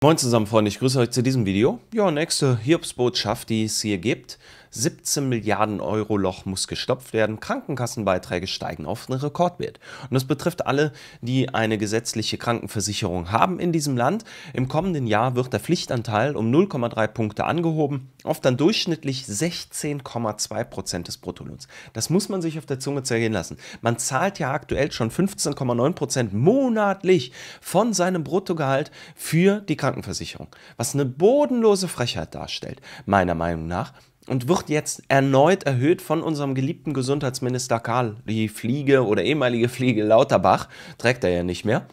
Moin zusammen Freunde, ich grüße euch zu diesem Video. Ja, nächste Hiobsbotschaft, die es hier gibt. 17 Milliarden Euro Loch muss gestopft werden. Krankenkassenbeiträge steigen auf einen Rekordwert. Und das betrifft alle, die eine gesetzliche Krankenversicherung haben in diesem Land. Im kommenden Jahr wird der Pflichtanteil um 0,3 Punkte angehoben auf dann durchschnittlich 16,2 Prozent des Bruttolohns. Das muss man sich auf der Zunge zergehen lassen. Man zahlt ja aktuell schon 15,9 Prozent monatlich von seinem Bruttogehalt für die Krankenversicherung. Krankenversicherung, was eine bodenlose Frechheit darstellt, meiner Meinung nach, und wird jetzt erneut erhöht von unserem geliebten Gesundheitsminister Karl, die Fliege oder ehemalige Fliege Lauterbach, trägt er ja nicht mehr.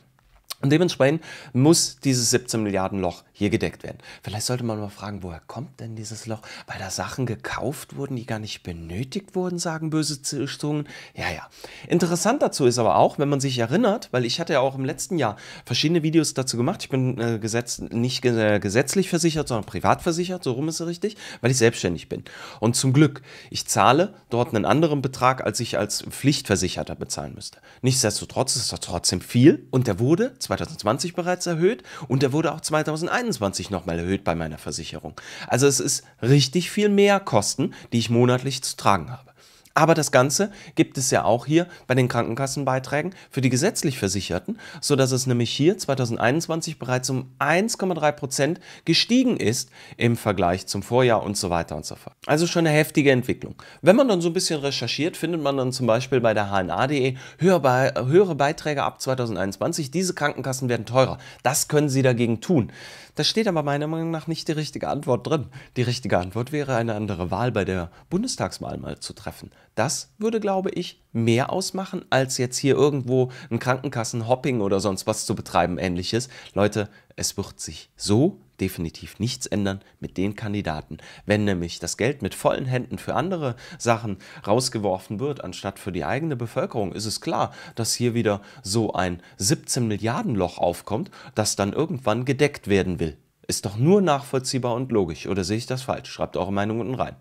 Und dementsprechend muss dieses 17 Milliarden Loch hier gedeckt werden. Vielleicht sollte man mal fragen, woher kommt denn dieses Loch? Weil da Sachen gekauft wurden, die gar nicht benötigt wurden, sagen böse Zungen. Ja, ja. Interessant dazu ist aber auch, wenn man sich erinnert, weil ich hatte ja auch im letzten Jahr verschiedene Videos dazu gemacht. Ich bin äh, gesetz, nicht äh, gesetzlich versichert, sondern privat versichert, so rum ist es richtig, weil ich selbstständig bin. Und zum Glück, ich zahle dort einen anderen Betrag, als ich als Pflichtversicherter bezahlen müsste. Nichtsdestotrotz ist das trotzdem viel und der wurde 2000 2020 bereits erhöht und der wurde auch 2021 nochmal erhöht bei meiner Versicherung. Also es ist richtig viel mehr Kosten, die ich monatlich zu tragen habe. Aber das Ganze gibt es ja auch hier bei den Krankenkassenbeiträgen für die gesetzlich Versicherten, sodass es nämlich hier 2021 bereits um 1,3 Prozent gestiegen ist im Vergleich zum Vorjahr und so weiter und so fort. Also schon eine heftige Entwicklung. Wenn man dann so ein bisschen recherchiert, findet man dann zum Beispiel bei der HNA.de höhere Beiträge ab 2021. Diese Krankenkassen werden teurer. Das können Sie dagegen tun. Da steht aber meiner Meinung nach nicht die richtige Antwort drin. Die richtige Antwort wäre eine andere Wahl bei der Bundestagswahl mal zu treffen. Das würde, glaube ich, mehr ausmachen, als jetzt hier irgendwo ein Krankenkassen-Hopping oder sonst was zu betreiben, ähnliches. Leute, es wird sich so definitiv nichts ändern mit den Kandidaten. Wenn nämlich das Geld mit vollen Händen für andere Sachen rausgeworfen wird, anstatt für die eigene Bevölkerung, ist es klar, dass hier wieder so ein 17 Milliarden Loch aufkommt, das dann irgendwann gedeckt werden will. Ist doch nur nachvollziehbar und logisch, oder sehe ich das falsch? Schreibt eure Meinung unten rein.